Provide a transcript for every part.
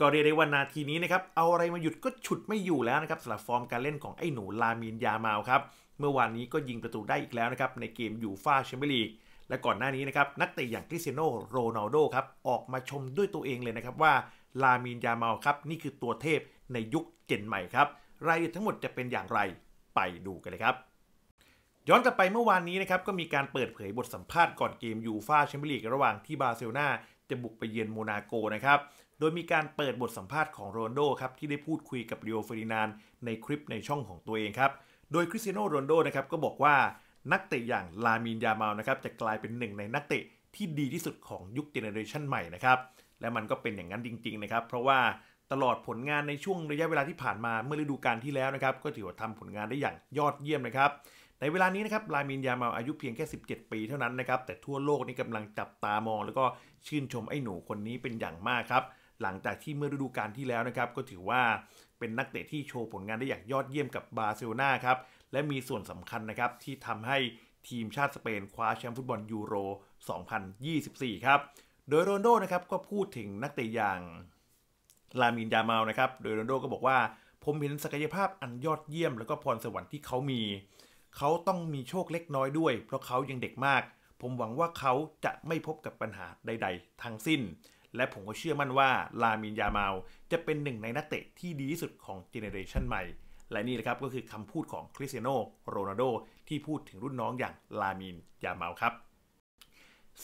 ก็เรียกได้ว่านาทีนี้นะครับ เอาอะไรมาหยุดก็ฉุดไม่อยู่แล้วนะครับสำหรับฟอร์มการเล่นของไอ้หนูลามีนยามาลครับ เมื่อวานนี้ก็ยิงประตูได้อีกแล้วนะครับในเกมยูฟ่าแชมเปี้ยนลีกและก่อนหน้านี้นะครับ นักเตะอย่างคริสเตียโนโรนัลโดครับ ออกมาชมด้วยตัวเองเลยนะครับว่าลามีนยามาลครับ นี่คือตัวเทพในยุคเจนใหม่ครับรายละเอียดทั้งหมดจะเป็นอย่างไรไปดูกันเลยครับ ย้อนกลับไปเมื่อวานนี้นะครับก็มีการเปิดเผยบทสัมภาษณ์ก่อนเกมยูฟาแชมเปี้ยนลีกระหว่างที่บาร์เซโลนาจะบุกไปเยือนโมนาโกนะครับ โดยมีการเปิดบทสัมภาษณ์ของโรนโดครับที่ได้พูดคุยกับเรียวเฟรินานในคลิปในช่องของตัวเองครับ โดยคริสเตียโนโรนโดนะครับก็บอกว่านักเตะอย่างลามินยามาลนะครับจะกลายเป็นหนึ่งในนักเตะที่ดีที่สุดของยุคเจเนเรชันใหม่นะครับ และมันก็เป็นอย่างนั้นจริงๆนะครับ เพราะว่าตลอดผลงานในช่วงระยะเวลาที่ผ่านมาเมื่อฤดูกาลที่แล้วนะครับ ก็ถือว่าทำผลงานได้อย่างยอดเยี่ยมนะครับในเวลานี้นะครับลามินยามาอายุเพียงแค่ 17 ปีเท่านั้นนะครับ แต่ทั่วโลกนี่กำลังจับตามอง แล้วก็ชื่นชมไอ้หนูคนนี้เป็นอย่างมากครับ หลังจากที่เมื่อฤดูกาลที่แล้วนะครับ ก็ถือว่าเป็นนักเตะที่โชว์ผลงานได้อย่างยอดเยี่ยมกับบาร์เซโลนาครับ และมีส่วนสำคัญนะครับที่ทำให้ทีมชาติสเปนคว้าแชมป์ฟุตบอลยูโร2024ครับ โดยโรนโดนะครับก็พูดถึงนักเตะอย่างลามินยาเมานะครับ โดยโรนโดก็บอกว่า ผมเห็นศักยภาพอันยอดเยี่ยมแล้วก็พรสวรรค์ที่เขามีเขาต้องมีโชคเล็กน้อยด้วยเพราะเขายังเด็กมาก ผมหวังว่าเขาจะไม่พบกับปัญหาใดๆทั้งสิ้น และผมก็เชื่อมั่นว่า ลามินยามาลจะเป็นหนึ่งในนักเตะที่ดีที่สุดของเจเนเรชันใหม่ และนี่นะครับก็คือคำพูดของคริสเตียโนโรนัลโดที่พูดถึงรุ่นน้องอย่างลามินยามาลครับ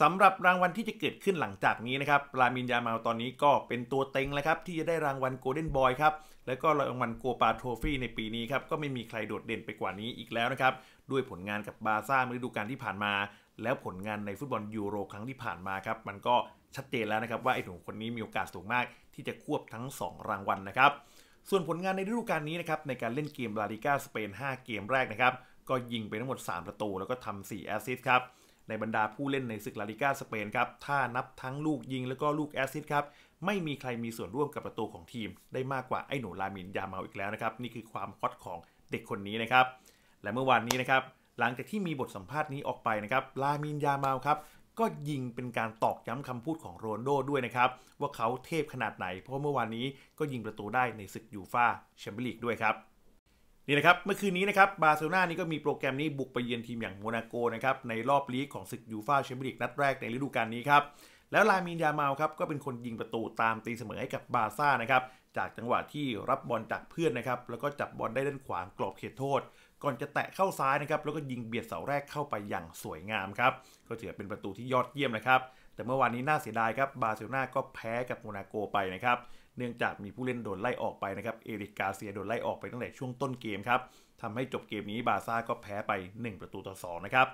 สำหรับรางวัลที่จะเกิดขึ้นหลังจากนี้นะครับลามินยามาตอนนี้ก็เป็นตัวเต็งแล้วครับที่จะได้รางวัลโกลเด้นบอยครับ แล้วก็รางวัลโกปาโทฟี่ในปีนี้ครับก็ไม่มีใครโดดเด่นไปกว่านี้อีกแล้วนะครับ ด้วยผลงานกับบาซ่าฤดูกาลที่ผ่านมา แล้วผลงานในฟุตบอลยูโรครั้งที่ผ่านมาครับมันก็ชัดเจนแล้วนะครับ ว่าไอ้หนุ่มคนนี้มีโอกาสสูงมากที่จะควบทั้ง 2 รางวัลนะครับ ส่วนผลงานในฤดูกาลนี้นะครับในการเล่นเกมลาลิกาสเปน5เกมแรกนะครับ ก็ยิงไปทั้งหมด3ประตูแล้วก็ทำ4แอสซิสต์ครับในบรรดาผู้เล่นในศึกลาลิกาสเปนครับ ถ้านับทั้งลูกยิงแล้วก็ลูกแอซซิตครับ ไม่มีใครมีส่วนร่วมกับประตูของทีม ได้มากกว่าไอ้หนูลามินยามาอีกแล้วนะครับ นี่คือความฮอตของเด็กคนนี้นะครับ และเมื่อวานนี้นะครับ หลังจากที่มีบทสัมภาษณ์นี้ออกไปนะครับ ลามินยามาครับ ก็ยิงเป็นการตอกย้ำคำพูดของโรนโดด้วยนะครับว่าเขาเทพขนาดไหนเพราะเมื่อวานนี้ก็ยิงประตูได้ในศึกยูฟาแชมเปี้ยนลีกด้วยครับนี่นะครับเมื่อคืนนี้นะครับ บาร์เซโลนานี่ก็มีโปรแกรมนี้บุกไปเยือนทีมอย่างโมนาโกนะครับ ในรอบลีกของศึกยูฟ่าแชมเปี้ยนลีกนัดแรกในฤดูกาลนี้ครับ แล้วลามินยาเมาครับก็เป็นคนยิงประตูตามตีเสมอให้กับบาซ่านะครับ จากจังหวะที่รับบอลจากเพื่อนนะครับ แล้วก็จับบอลได้ด้านขวางกรอบเขตโทษ ก่อนจะแตะเข้าซ้ายนะครับ แล้วก็ยิงเบียดเสาแรกเข้าไปอย่างสวยงามครับ ก็ถือเป็นประตูที่ยอดเยี่ยมนะครับ แต่เมื่อวานนี้น่าเสียดายครับ บาร์เซโลนาก็แพ้กับโมนาโกไปนะครับเนื่องจากมีผู้เล่นโดนไล่ออกไปนะครับ เอริกกาเซียโดนไล่ออกไปตั้งแต่ช่วงต้นเกมครับทำให้จบเกมนี้บาซ่าก็แพ้ไป 1 ประตูต่อ 2 นะครับ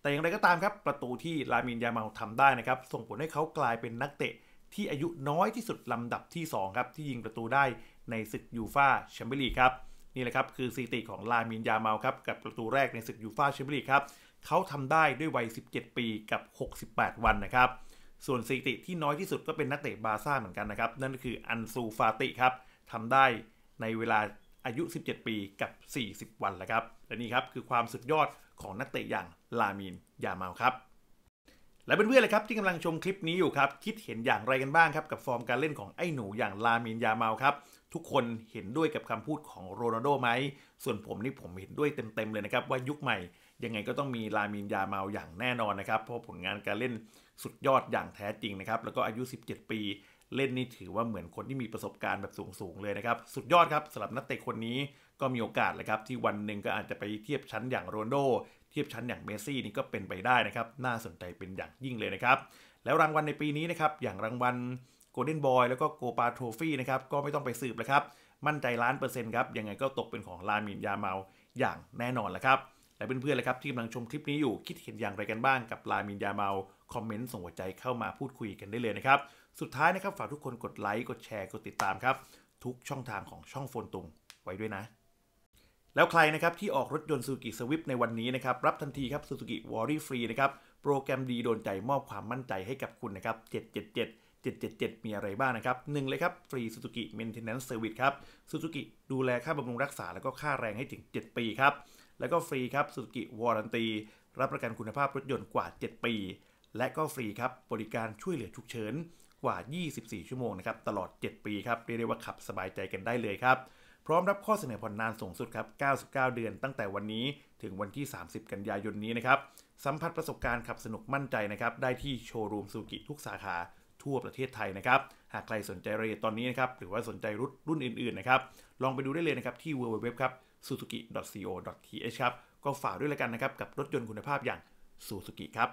แต่อย่างไรก็ตามครับประตูที่ลามินยามาลทำได้นะครับ ส่งผลให้เขากลายเป็นนักเตะที่อายุน้อยที่สุดลำดับที่ 2 ครับ ที่ยิงประตูได้ในศึกยูฟาแชมเปี้ยนลีกครับ นี่แหละครับคือสถิติของลามินยาเมาครับกับประตูแรกในศึกยูฟาแชมเปี้ยนลีกครับเขาทำได้ด้วยวัย 17 ปีกับ 68 วันนะครับส่วนสถิติที่น้อยที่สุดก็เป็นนักเตะบาซ่าเหมือนกันนะครับนั่นคืออันซูฟาติครับทำได้ในเวลาอายุ 17 ปีกับ 40 วันแล้วครับและนี่ครับคือความสุดยอดของนักเตะอย่างลามีนยามาลครับ และเพื่อนๆเลยครับที่กำลังชมคลิปนี้อยู่ครับ คิดเห็นอย่างไรกันบ้างครับกับฟอร์มการเล่นของไอ้หนูอย่างลามีนยามาลครับทุกคนเห็นด้วยกับคำพูดของโรนัลโดไหมส่วนผมนี่ผมเห็นด้วยเต็มๆเลยนะครับว่ายุคใหม่ยังไงก็ต้องมีลามินยาเมาอย่างแน่นอนนะครับ เพราะผลงานการเล่นสุดยอดอย่างแท้จริงนะครับแล้วก็อายุ 17 ปีเล่นนี่ถือว่าเหมือนคนที่มีประสบการณ์แบบสูงๆเลยนะครับสุดยอดครับสำหรับนักเตะคนนี้ก็มีโอกาสเลยครับที่วันหนึ่งก็อาจจะไปเทียบชั้นอย่างโรนโดเทียบชั้นอย่างเมซี่ นี่ก็เป็นไปได้นะครับน่าสนใจเป็นอย่างยิ่งเลยนะครับแล้วรางวัลในปีนี้นะครับอย่างรางวัลโกลเด้นบอยแล้วก็โกปาโทฟี่นะครับก็ไม่ต้องไปสืบแล้วครับมั่นใจล้านเปอร์เซ็นต์ครับยังไงก็ตกเป็นของลามินยาเมาอย่างแน่นอนแหละครับและเพื่อนๆเลยครับที่กำลังชมคลิปนี้อยู่คิดเห็นอย่างไรกันบ้างกับลามินยาเมาคอมเมนต์ส่งหัวใจเข้ามาพูดคุยกันได้เลยนะครับ สุดท้ายนะครับ ฝากทุกคนกดไลค์กดแชร์กดติดตามครับ ทุกช่องทางของช่องโฟนตุงไว้ด้วยนะ แล้วใครนะครับ ที่ออกรถยนต์ซูซูกิสวิปในวันนี้นะครับ รับทันทีครับซูซูกิวอรี่ฟรีนะครับ โปรแกรมดีโดนใจมอบความมั่นใจให้กับคุณนะครับ777 777 มีอะไรบ้างนะครับงเลยครับฟรีูซูกิเมนเทนแนนซ์เซอร์วิสครับซูซูกิดูแลค่าบำรุงรักษาแล้วก็ค่าแรงให้ถึง 7 ปีครับแล้วก็ฟรีครับสุกิวอร์ันตีรับประกันคุณภาพรถยนต์กว่า 7 ปี และก็ฟรีครับบริการช่วยเหลือฉุกเฉินกว่า 24 ชั่วโมงนะครับ ตลอด 7 ปีครับ เรียกว่าขับสบายใจกันได้เลยครับ พร้อมรับข้อเสนอผ่อนนานสูงสุดครับ 99 เดือนตั้งแต่วันนี้ถึงวันที่ 30 กันยายนนี้นะครับ สัมผัสประสบการณ์ขับสนุกมั่นใจนะครับได้ที่โชว์รูมซูกิทุกสาขาทั่วประเทศไทยนะครับหากใครสนใจรายละเอียดตอนนี้นะครับหรือว่าสนใจรุ่นรุ่นอื่นๆนะครับลองไปดูได้เลยนะครับที่ www ครับ suzuki.co.th ครับ ก็ฝากด้วยแล้วกันนะครับ กับรถยนต์คุณภาพอย่าง Suzuki ครับ